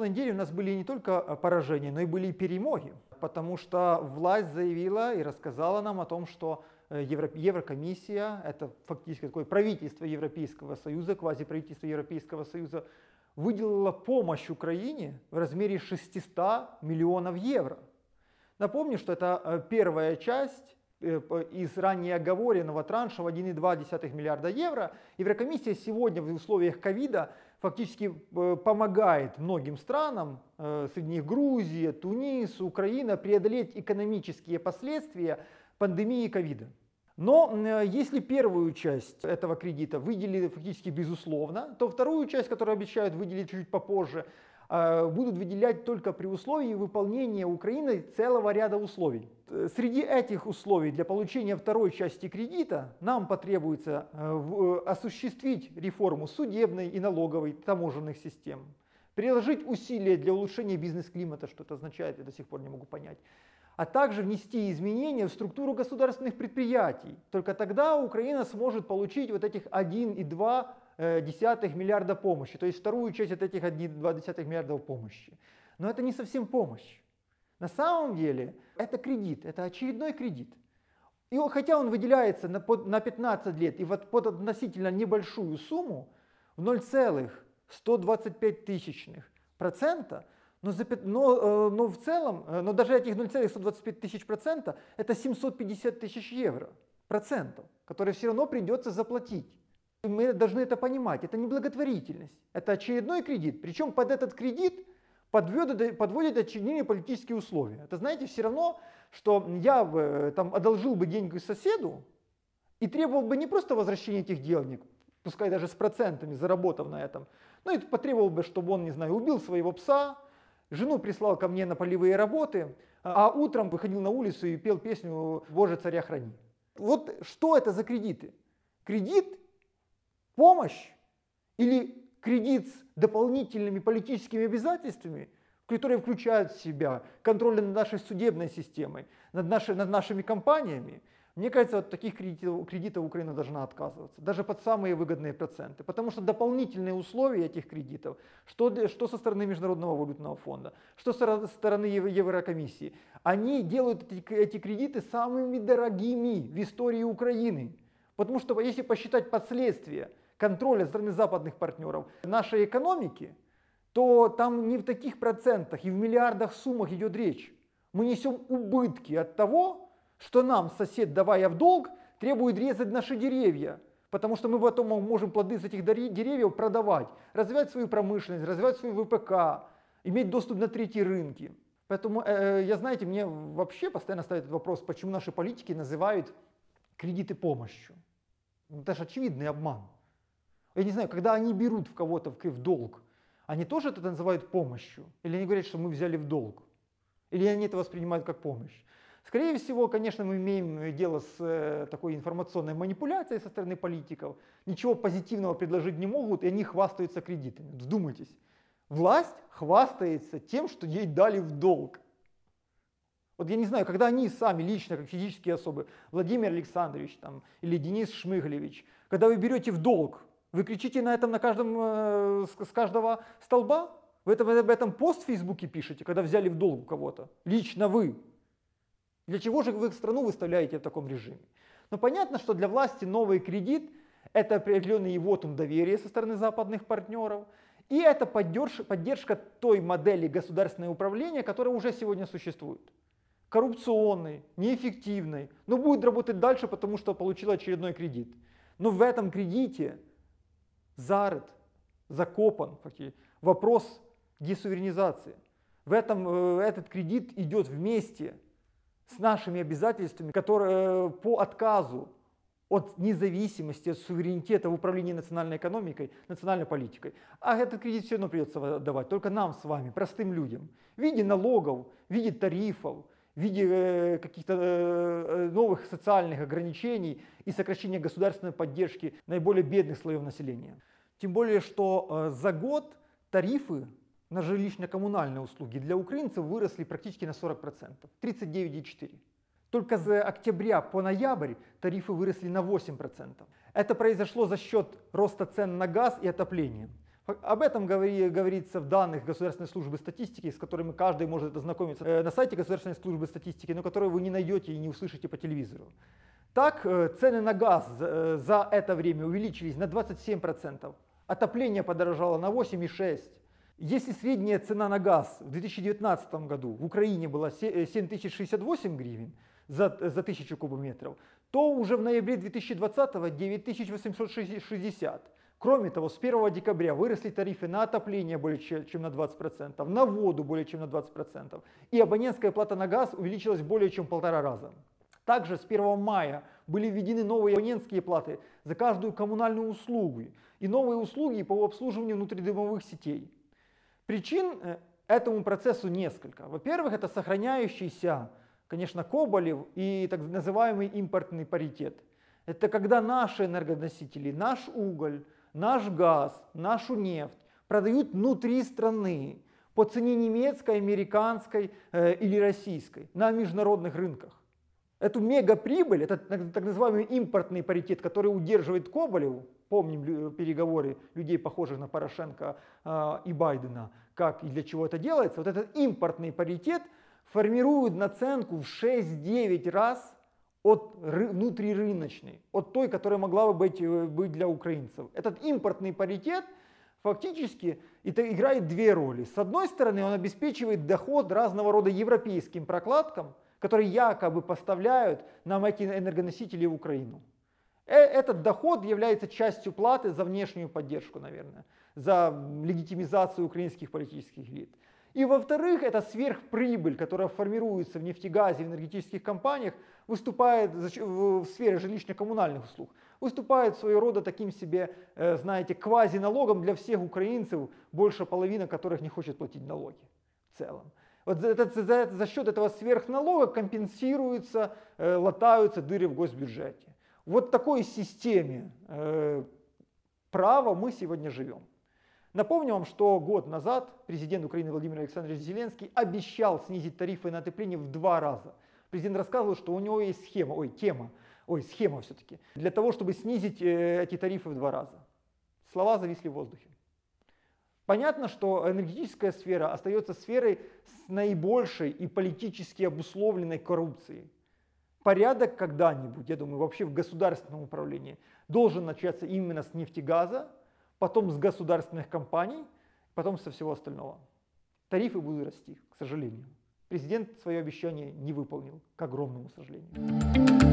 прошлой неделе у нас были не только э, поражения, но и были и перемоги, потому что власть заявила и рассказала нам о том, что э, Евро, Еврокомиссия, это фактически такое правительство Европейского Союза, квазиправительство Европейского Союза, выделила помощь Украине в размере 600 миллионов евро. Напомню, что это э, первая часть из ранее оговоренного транша в 1,2 миллиарда евро. Еврокомиссия сегодня в условиях ковида фактически э, помогает многим странам, э, среди них Грузия, Тунис, Украина, преодолеть экономические последствия пандемии ковида. Но э, если первую часть этого кредита выделили фактически безусловно, то вторую часть, которую обещают выделить чуть попозже, Э, будут выделять только при условии выполнения Украины целого ряда условий. Э, среди этих условий для получения второй части кредита нам потребуется э, осуществить реформу судебной и налоговой таможенных систем, приложить усилия для улучшения бизнес-климата, что это означает, я до сих пор не могу понять, а также внести изменения в структуру государственных предприятий. Только тогда Украина сможет получить вот этих 1,2 Э, десятых миллиарда помощи, то есть вторую часть от этих 1,2 миллиарда помощи. Но это не совсем помощь. На самом деле это кредит, это очередной кредит. И хотя он выделяется на, под, на 15 лет и вот под относительно небольшую сумму в 0,125 тысячных процента, но, за, но, э, но в целом, э, но даже этих 0,125 тысяч процента это 750 тысяч евро процентов, которые все равно придется заплатить мы должны это понимать. Это не благотворительность. Это очередной кредит. Причем под этот кредит подводят, подводят очередные политические условия. Это, знаете, все равно, что я э, там, одолжил бы деньги соседу и требовал бы не просто возвращения этих денег, пускай даже с процентами, заработав на этом, но и потребовал бы, чтобы он, не знаю, убил своего пса, жену прислал ко мне на полевые работы, а, а утром выходил на улицу и пел песню «Боже, царя храни». Вот что это за кредиты? Кредит помощь или кредит с дополнительными политическими обязательствами, которые включают в себя контроль над нашей судебной системой, над, нашей над нашими компаниями, мне кажется, от таких кредитов, кредитов Украина должна отказываться, даже под самые выгодные проценты, потому что дополнительные условия этих кредитов, что, что со стороны Международного валютного фонда, что со стороны Еврокомиссии, они делают эти, эти кредиты самыми дорогими в истории Украины. Потому что если посчитать последствия контроля со стороны западных партнеров нашей экономики, то там не в таких процентах и в миллиардах суммах идет речь. Мы несем убытки от того, что нам сосед, давая в долг, требует резать наши деревья, потому что мы потом можем плоды из этих деревьев продавать, развивать свою промышленность, развивать свою ВПК, иметь доступ на третьи рынки. Поэтому, э, э я знаете, мне вообще постоянно ставят вопрос, почему наши политики называют кредиты помощью. Ну, это же очевидный обман. Я не знаю, когда они берут в кого-то в долг, они тоже это называют помощью? Или они говорят, что мы взяли в долг? Или они это воспринимают как помощь? Скорее всего, конечно, мы имеем э, дело с э, такой информационной манипуляцией со стороны политиков. Ничего позитивного предложить не могут, и они хвастаются кредитами. Вдумайтесь. Власть хвастается тем, что ей дали в долг. Вот я не знаю, когда они сами лично, как физические особы, Владимир Александрович там, или Денис Шмыглевич, когда вы берете в долг, вы кричите на этом на каждом, э, с каждого столба? Вы этом, об этом пост в Фейсбуке пишете, когда взяли в долг у кого-то? Лично вы. Для чего же вы страну выставляете в таком режиме? Но ну, понятно, что для власти новый кредит – это определенный вотум доверия со стороны западных партнеров, и это поддержка, поддержка той модели государственного управления, которая уже сегодня существует. Коррупционной, неэффективной, но будет работать дальше, потому что получила очередной кредит. Но в этом кредите зарыт, закопан. Вопрос десуверенизации. В этом э, этот кредит идет вместе с нашими обязательствами, которые э, по отказу от независимости, от суверенитета в управлении национальной экономикой, национальной политикой. А этот кредит все равно придется давать, только нам с вами, простым людям, в виде налогов, в виде тарифов, в виде э, каких-то э, э, новых социальных ограничений и сокращения государственной поддержки наиболее бедных слоев населения. Тем более, что за год тарифы на жилищно-коммунальные услуги для украинцев выросли практически на 40%, 39,4%. Только с октября по ноябрь тарифы выросли на 8%. Это произошло за счет роста цен на газ и отопление. Об этом говорится в данных Государственной службы статистики, с которыми каждый может ознакомиться э, на сайте Государственной службы статистики, но которую вы не найдете и не услышите по телевизору. Так, э, цены на газ э, за это время увеличились на 27%, отопление подорожало на 8,6%. Если средняя цена на газ в 2019 году в Украине была 7068 гривен за, за 1000 кубометров, то уже в ноябре 2020 9860. Кроме того, с 1 декабря выросли тарифы на отопление более чем на 20%, на воду более чем на 20%, и абонентская плата на газ увеличилась более чем в полтора раза. Также с 1 мая были введены новые абонентские платы за каждую коммунальную услугу и новые услуги по обслуживанию внутридомовых сетей. Причин э, этому процессу несколько. Во-первых, это сохраняющийся, конечно, Коболев и так называемый импортный паритет. Это когда наши энергоносители, наш уголь, наш газ, нашу нефть продают внутри страны по цене немецкой, американской э, или российской на международных рынках. Эту мегаприбыль, этот так называемый импортный паритет, который удерживает Коболеву, помним переговоры людей, похожих на Порошенко э, и Байдена, как и для чего это делается, вот этот импортный паритет формирует наценку в 6-9 раз от внутрирыночной, от той, которая могла бы быть, э, быть для украинцев. Этот импортный паритет фактически это играет две роли. С одной стороны, он обеспечивает доход разного рода европейским прокладкам, которые якобы поставляют нам эти энергоносители в Украину. Э, этот доход является частью платы за внешнюю поддержку, наверное, за легитимизацию украинских политических элит. И во-вторых, эта сверхприбыль, которая формируется в нефтегазе, в энергетических компаниях, выступает в сфере жилищно-коммунальных услуг, выступает своего рода таким себе, э, знаете, квазиналогом для всех украинцев, больше половины которых не хочет платить налоги в целом. Вот за, за, за, за счет этого сверхналога компенсируются, э, латаются дыры в госбюджете. Вот такой системе э, права мы сегодня живем. Напомню вам, что год назад президент Украины Владимир Александрович Зеленский обещал снизить тарифы на отопление в два раза. Президент рассказывал, что у него есть схема, ой, тема, ой, схема все-таки, для того, чтобы снизить э, эти тарифы в два раза. Слова зависли в воздухе. Понятно, что энергетическая сфера остается сферой с наибольшей и политически обусловленной коррупцией. Порядок когда-нибудь, я думаю, вообще в государственном управлении должен начаться именно с нефтегаза, потом с государственных компаний, потом со всего остального. Тарифы будут расти, к сожалению. Президент свое обещание не выполнил, к огромному сожалению.